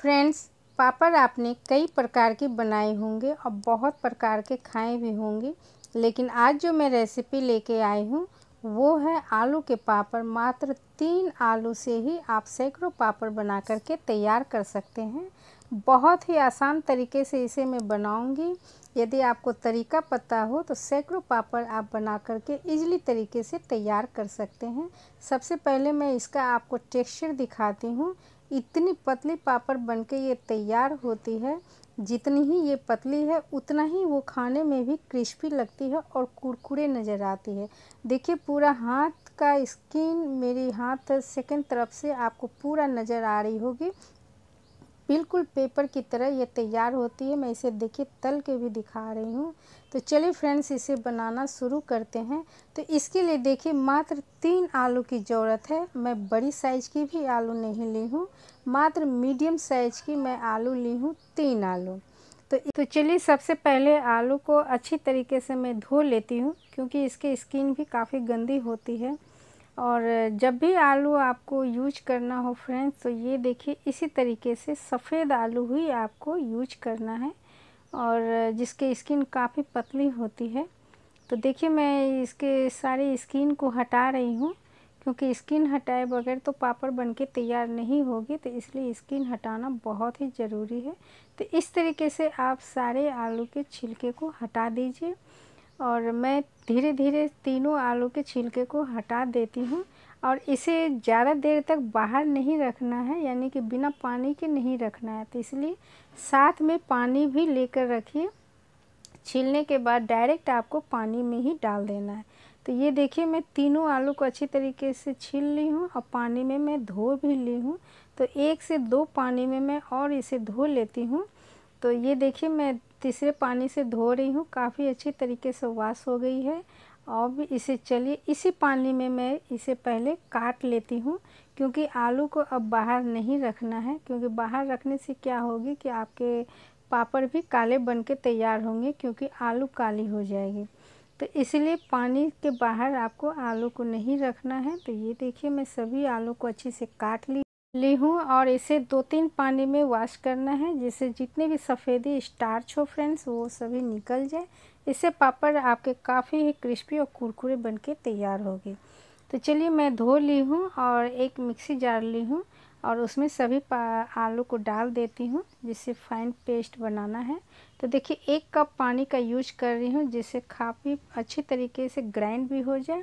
friends पापड़ आपने कई प्रकार के बनाए होंगे और बहुत प्रकार के खाए भी होंगे लेकिन आज जो मैं रेसिपी लेके आई हूँ वो है आलू के पापड़ मात्र तीन आलू से ही आप सैकड़ों पापड़ बना करके तैयार कर सकते हैं बहुत ही आसान तरीके से इसे मैं बनाऊंगी यदि आपको तरीका पता हो तो सैकड़ों पापड़ आप बना करके इजली तरीके से तैयार कर सकते हैं सबसे पहले मैं इसका आपको टेक्सचर दिखाती हूँ इतनी पतली पापड़ बनके ये तैयार होती है जितनी ही ये पतली है उतना ही वो खाने में भी क्रिस्पी लगती है और कुरकुरे नज़र आती है देखिए पूरा हाथ का स्किन मेरी हाथ सेकंड तरफ से आपको पूरा नज़र आ रही होगी बिल्कुल पेपर की तरह ये तैयार होती है मैं इसे देखिए तल के भी दिखा रही हूँ तो चलिए फ्रेंड्स इसे बनाना शुरू करते हैं तो इसके लिए देखिए मात्र तीन आलू की ज़रूरत है मैं बड़ी साइज़ की भी आलू नहीं ली हूँ मात्र मीडियम साइज़ की मैं आलू ली हूँ तीन आलू तो तो चलिए सबसे पहले आलू को अच्छी तरीके से मैं धो लेती हूँ क्योंकि इसकी स्किन भी काफ़ी गंदी होती है और जब भी आलू आपको यूज करना हो फ्रेंड्स तो ये देखिए इसी तरीके से सफ़ेद आलू ही आपको यूज करना है और जिसके स्किन काफ़ी पतली होती है तो देखिए मैं इसके सारे स्किन को हटा रही हूँ क्योंकि स्किन हटाए बगैर तो पापड़ बनके तैयार नहीं होगी तो इसलिए स्किन हटाना बहुत ही ज़रूरी है तो इस तरीके से आप सारे आलू के छिलके को हटा दीजिए और मैं धीरे धीरे तीनों आलू के छिलके को हटा देती हूँ और इसे ज़्यादा देर तक बाहर नहीं रखना है यानी कि बिना पानी के नहीं रखना है तो इसलिए साथ में पानी भी लेकर रखिए छीलने के बाद डायरेक्ट आपको पानी में ही डाल देना है तो ये देखिए मैं तीनों आलू को अच्छी तरीके से छील ली हूँ और पानी में मैं धो भी ली हूँ तो एक से दो पानी में मैं और इसे धो लेती हूँ तो ये देखिए मैं तीसरे पानी से धो रही हूँ काफ़ी अच्छी तरीके से वॉश हो गई है अब इसे चलिए इसी पानी में मैं इसे पहले काट लेती हूँ क्योंकि आलू को अब बाहर नहीं रखना है क्योंकि बाहर रखने से क्या होगी कि आपके पापड़ भी काले बन के तैयार होंगे क्योंकि आलू काली हो जाएगी तो इसलिए पानी के बाहर आपको आलू को नहीं रखना है तो ये देखिए मैं सभी आलू को अच्छे से काट ली ली हूँ और इसे दो तीन पानी में वॉश करना है जिससे जितने भी सफ़ेदी स्टार्च हो फ्रेंड्स वो सभी निकल जाए इससे पापड़ आपके काफ़ी ही क्रिस्पी और कुरकुरे बन के तैयार होगी तो चलिए मैं धो ली हूँ और एक मिक्सी जार ली हूँ और उसमें सभी आलू को डाल देती हूँ जिससे फाइन पेस्ट बनाना है तो देखिए एक कप पानी का यूज कर रही हूँ जिससे काफ़ी अच्छी तरीके से ग्राइंड भी हो जाए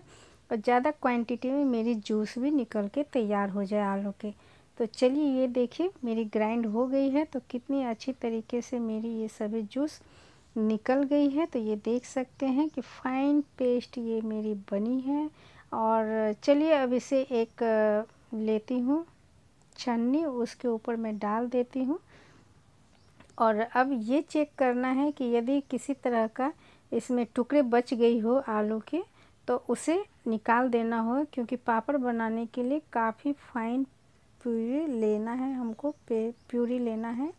और ज़्यादा क्वांटिटी में मेरी जूस भी निकल के तैयार हो जाए आलू के तो चलिए ये देखिए मेरी ग्राइंड हो गई है तो कितनी अच्छी तरीके से मेरी ये सभी जूस निकल गई है तो ये देख सकते हैं कि फाइन पेस्ट ये मेरी बनी है और चलिए अब इसे एक लेती हूँ छन्नी उसके ऊपर मैं डाल देती हूँ और अब ये चेक करना है कि यदि किसी तरह का इसमें टुकड़े बच गई हो आलू के तो उसे निकाल देना हो क्योंकि पापड़ बनाने के लिए काफ़ी फाइन प्यूरी लेना है हमको प्यूरी लेना है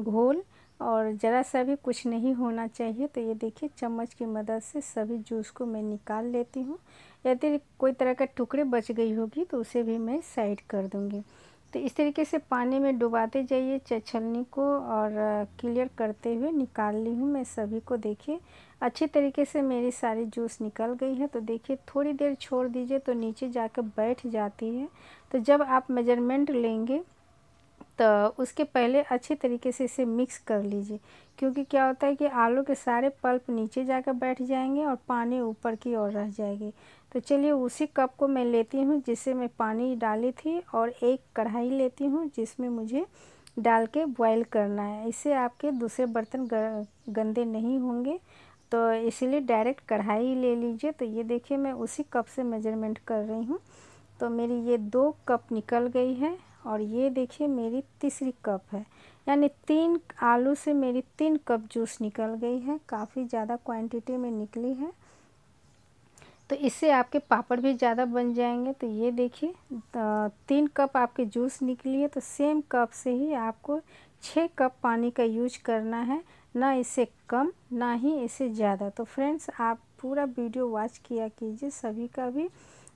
घोल और ज़रा सा भी कुछ नहीं होना चाहिए तो ये देखिए चम्मच की मदद से सभी जूस को मैं निकाल लेती हूँ यदि कोई तरह का टुकड़े बच गई होगी तो उसे भी मैं साइड कर दूँगी तो इस तरीके से पानी में डुबाते जाइए चछलनी को और क्लियर करते हुए निकाल ली हूँ मैं सभी को देखिए अच्छे तरीके से मेरी सारी जूस निकल गई है तो देखिए थोड़ी देर छोड़ दीजिए तो नीचे जाकर बैठ जाती है तो जब आप मेजरमेंट लेंगे तो उसके पहले अच्छे तरीके से इसे मिक्स कर लीजिए क्योंकि क्या होता है कि आलू के सारे पल्प नीचे जाकर बैठ जाएंगे और पानी ऊपर की ओर रह जाएगी तो चलिए उसी कप को मैं लेती हूँ जिससे मैं पानी डाली थी और एक कढ़ाई लेती हूँ जिसमें मुझे डाल के बॉयल करना है इससे आपके दूसरे बर्तन गंदे नहीं होंगे तो इसीलिए डायरेक्ट कढ़ाई ले लीजिए तो ये देखिए मैं उसी कप से मेजरमेंट कर रही हूँ तो मेरी ये दो कप निकल गई है और ये देखिए मेरी तीसरी कप है यानी तीन आलू से मेरी तीन कप जूस निकल गई है काफ़ी ज़्यादा क्वांटिटी में निकली है तो इससे आपके पापड़ भी ज़्यादा बन जाएंगे तो ये देखिए तीन कप आपके जूस निकली है तो सेम कप से ही आपको छः कप पानी का यूज करना है ना इसे कम ना ही इसे ज़्यादा तो फ्रेंड्स आप पूरा वीडियो वॉच किया कीजिए सभी का भी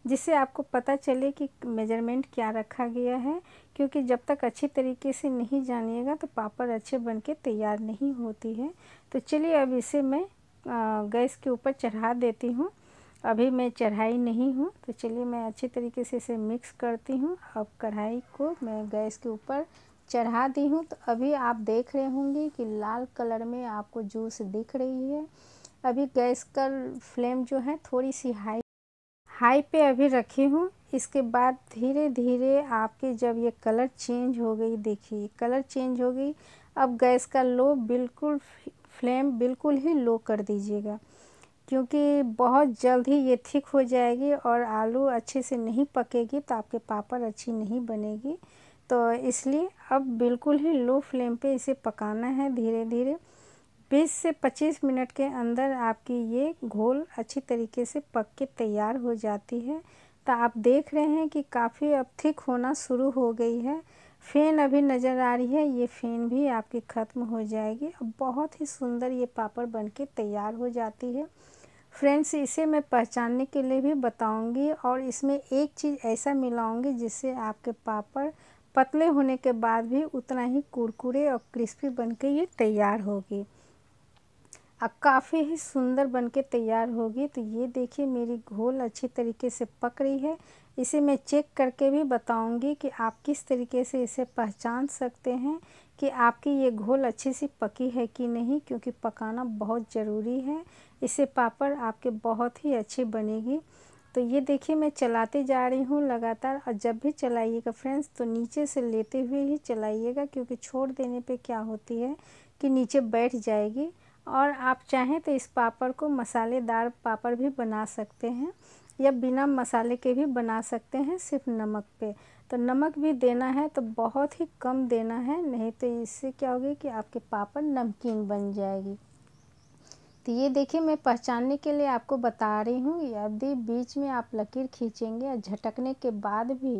जिससे आपको पता चले कि मेजरमेंट क्या रखा गया है क्योंकि जब तक अच्छी तरीके से नहीं जानिएगा तो पापड़ अच्छे बन के तैयार नहीं होती है तो चलिए अब इसे मैं गैस के ऊपर चढ़ा देती हूँ अभी मैं चढ़ाई नहीं हूँ तो चलिए मैं अच्छी तरीके से इसे मिक्स करती हूँ अब कढ़ाई को मैं गैस के ऊपर चढ़ा दी हूँ तो अभी आप देख रहे होंगे कि लाल कलर में आपको जूस दिख रही है अभी गैस का फ्लेम जो है थोड़ी सी हाई हाई पे अभी रखी हूँ इसके बाद धीरे धीरे आपकी जब ये कलर चेंज हो गई देखिए कलर चेंज हो गई अब गैस का लो बिल्कुल फ्लेम बिल्कुल ही लो कर दीजिएगा क्योंकि बहुत जल्द ही ये थिक हो जाएगी और आलू अच्छे से नहीं पकेगी तो आपके पापड़ अच्छी नहीं बनेगी तो इसलिए अब बिल्कुल ही लो फ्लेम पे इसे पकाना है धीरे धीरे बीस से पच्चीस मिनट के अंदर आपकी ये घोल अच्छी तरीके से पक के तैयार हो जाती है तो आप देख रहे हैं कि काफ़ी अब थिक होना शुरू हो गई है फ़ेन अभी नज़र आ रही है ये फ़ेन भी आपकी ख़त्म हो जाएगी अब बहुत ही सुंदर ये पापड़ बन के तैयार हो जाती है फ्रेंड्स इसे मैं पहचानने के लिए भी बताऊंगी और इसमें एक चीज़ ऐसा मिलाऊंगी जिससे आपके पापड़ पतले होने के बाद भी उतना ही कुरकुरे और क्रिस्पी बन के ये तैयार होगी अब काफ़ी ही सुंदर बनके तैयार होगी तो ये देखिए मेरी घोल अच्छी तरीके से पक रही है इसे मैं चेक करके भी बताऊंगी कि आप किस तरीके से इसे पहचान सकते हैं कि आपकी ये घोल अच्छे से पकी है कि नहीं क्योंकि पकाना बहुत ज़रूरी है इसे पापड़ आपके बहुत ही अच्छी बनेगी तो ये देखिए मैं चलाते जा रही हूँ लगातार और जब भी चलाइएगा फ्रेंड्स तो नीचे से लेते हुए ही चलाइएगा क्योंकि छोड़ देने पे क्या होती है कि नीचे बैठ जाएगी और आप चाहें तो इस पापड़ को मसालेदार पापड़ भी बना सकते हैं या बिना मसाले के भी बना सकते हैं सिर्फ नमक पे तो नमक भी देना है तो बहुत ही कम देना है नहीं तो इससे क्या होगी कि आपके पापड़ नमकीन बन जाएगी तो ये देखिए मैं पहचानने के लिए आपको बता रही हूँ यदि बीच में आप लकीर खींचेंगे या झटकने के बाद भी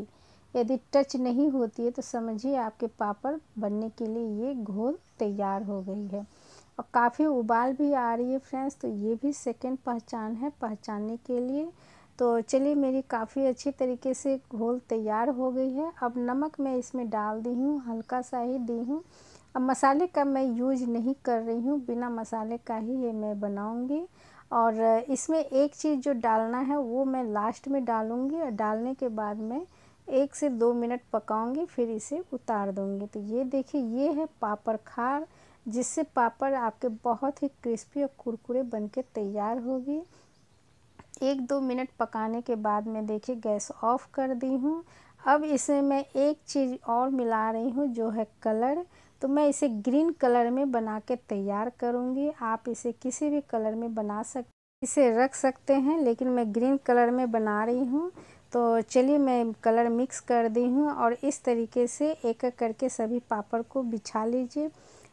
यदि टच नहीं होती है तो समझिए आपके पापड़ बनने के लिए ये घोल तैयार हो गई है और काफ़ी उबाल भी आ रही है फ्रेंड्स तो ये भी सेकंड पहचान है पहचानने के लिए तो चलिए मेरी काफ़ी अच्छी तरीके से घोल तैयार हो गई है अब नमक मैं इसमें डाल दी हूँ हल्का सा ही दी हूँ अब मसाले का मैं यूज नहीं कर रही हूँ बिना मसाले का ही ये मैं बनाऊँगी और इसमें एक चीज़ जो डालना है वो मैं लास्ट में डालूँगी और डालने के बाद में एक से दो मिनट पकाऊँगी फिर इसे उतार दूँगी तो ये देखिए ये है पापड़ खार जिससे पापड़ आपके बहुत ही क्रिस्पी और कुरकुरे बनके तैयार होगी एक दो मिनट पकाने के बाद मैं देखिए गैस ऑफ कर दी हूँ अब इसमें मैं एक चीज़ और मिला रही हूँ जो है कलर तो मैं इसे ग्रीन कलर में बना के तैयार करूँगी आप इसे किसी भी कलर में बना सक इसे रख सकते हैं लेकिन मैं ग्रीन कलर में बना रही हूँ तो चलिए मैं कलर मिक्स कर दी हूँ और इस तरीके से एक एक करके सभी पापड़ को बिछा लीजिए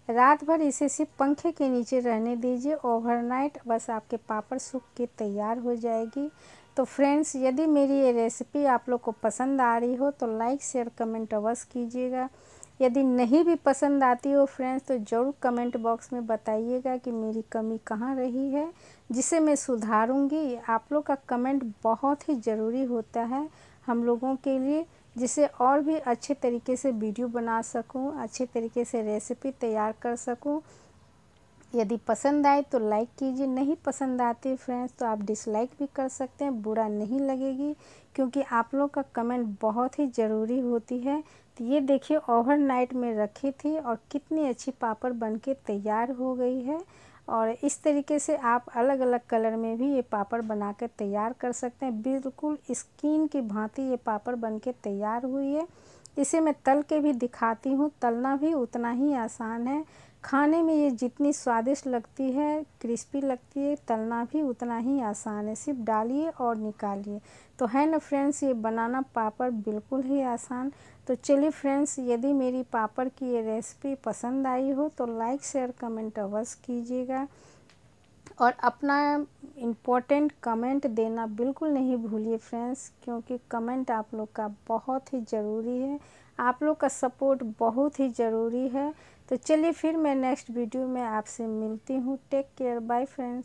रात भर इसे सिर्फ पंखे के नीचे रहने दीजिए ओवरनाइट बस आपके पापड़ सूख के तैयार हो जाएगी तो फ्रेंड्स यदि मेरी ये रेसिपी आप लोग को पसंद आ रही हो तो लाइक शेयर कमेंट अवश्य कीजिएगा यदि नहीं भी पसंद आती हो फ्रेंड्स तो ज़रूर कमेंट बॉक्स में बताइएगा कि मेरी कमी कहाँ रही है जिसे मैं सुधारूँगी आप लोग का कमेंट बहुत ही ज़रूरी होता है हम लोगों के लिए जिसे और भी अच्छे तरीके से वीडियो बना सकूं अच्छे तरीके से रेसिपी तैयार कर सकूं यदि पसंद आए तो लाइक कीजिए नहीं पसंद आती फ्रेंड्स तो आप डिसलाइक भी कर सकते हैं बुरा नहीं लगेगी क्योंकि आप लोग का कमेंट बहुत ही ज़रूरी होती है तो ये देखिए ओवरनाइट में रखी थी और कितनी अच्छी पापड़ बनके तैयार हो गई है और इस तरीके से आप अलग अलग कलर में भी ये पापड़ बना कर तैयार कर सकते हैं बिल्कुल स्किन की भांति ये पापड़ बन के तैयार हुई है इसे मैं तल के भी दिखाती हूँ तलना भी उतना ही आसान है खाने में ये जितनी स्वादिष्ट लगती है क्रिस्पी लगती है तलना भी उतना ही आसान है सिर्फ डालिए और निकालिए तो है ना फ्रेंड्स ये बनाना पापड़ बिल्कुल ही आसान तो चलिए फ्रेंड्स यदि मेरी पापड़ की ये रेसिपी पसंद आई हो तो लाइक शेयर कमेंट अवश्य कीजिएगा और अपना इम्पोर्टेंट कमेंट देना बिल्कुल नहीं भूलिए फ्रेंड्स क्योंकि कमेंट आप लोग का बहुत ही ज़रूरी है आप लोग का सपोर्ट बहुत ही ज़रूरी है तो चलिए फिर मैं नेक्स्ट वीडियो में आपसे मिलती हूँ टेक केयर बाय फ्रेंड्स